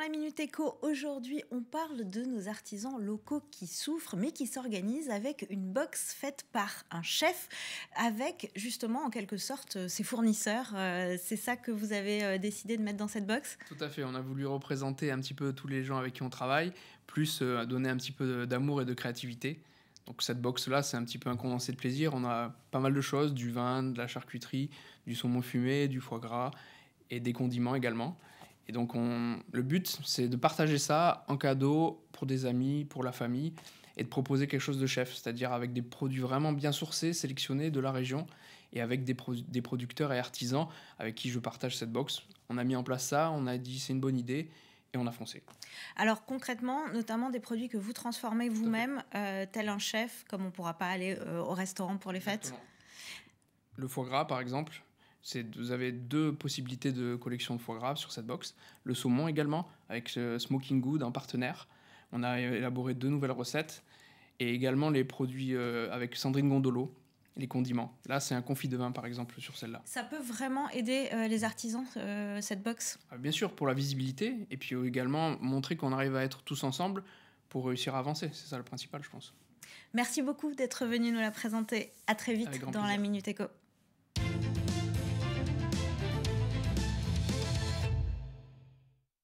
la Minute Éco, aujourd'hui, on parle de nos artisans locaux qui souffrent, mais qui s'organisent avec une box faite par un chef, avec justement, en quelque sorte, euh, ses fournisseurs. Euh, c'est ça que vous avez euh, décidé de mettre dans cette box Tout à fait, on a voulu représenter un petit peu tous les gens avec qui on travaille, plus donner un petit peu d'amour et de créativité. Donc cette box-là, c'est un petit peu un condensé de plaisir. On a pas mal de choses, du vin, de la charcuterie, du saumon fumé, du foie gras et des condiments également. Et donc, on, le but, c'est de partager ça en cadeau pour des amis, pour la famille, et de proposer quelque chose de chef, c'est-à-dire avec des produits vraiment bien sourcés, sélectionnés de la région, et avec des, producteurs et artisans avec qui je partage cette box. On a mis en place ça, on a dit c'est une bonne idée, et on a foncé. Alors concrètement, notamment des produits que vous transformez vous-même, euh, tel un chef, comme on ne pourra pas aller euh, au restaurant pour les fêtes Le foie gras, par exemple, vous avez deux possibilités de collection de foie gras sur cette box. Le saumon également, avec Smoking Good, un partenaire. On a élaboré deux nouvelles recettes. Et également les produits euh, avec Sandrine Gondolo, les condiments. Là, c'est un confit de vin, par exemple, sur celle-là. Ça peut vraiment aider euh, les artisans, euh, cette box ah, Bien sûr, pour la visibilité, et puis également montrer qu'on arrive à être tous ensemble pour réussir à avancer. C'est ça le principal, je pense. Merci beaucoup d'être venu nous la présenter. À très vite dans la Minute Éco.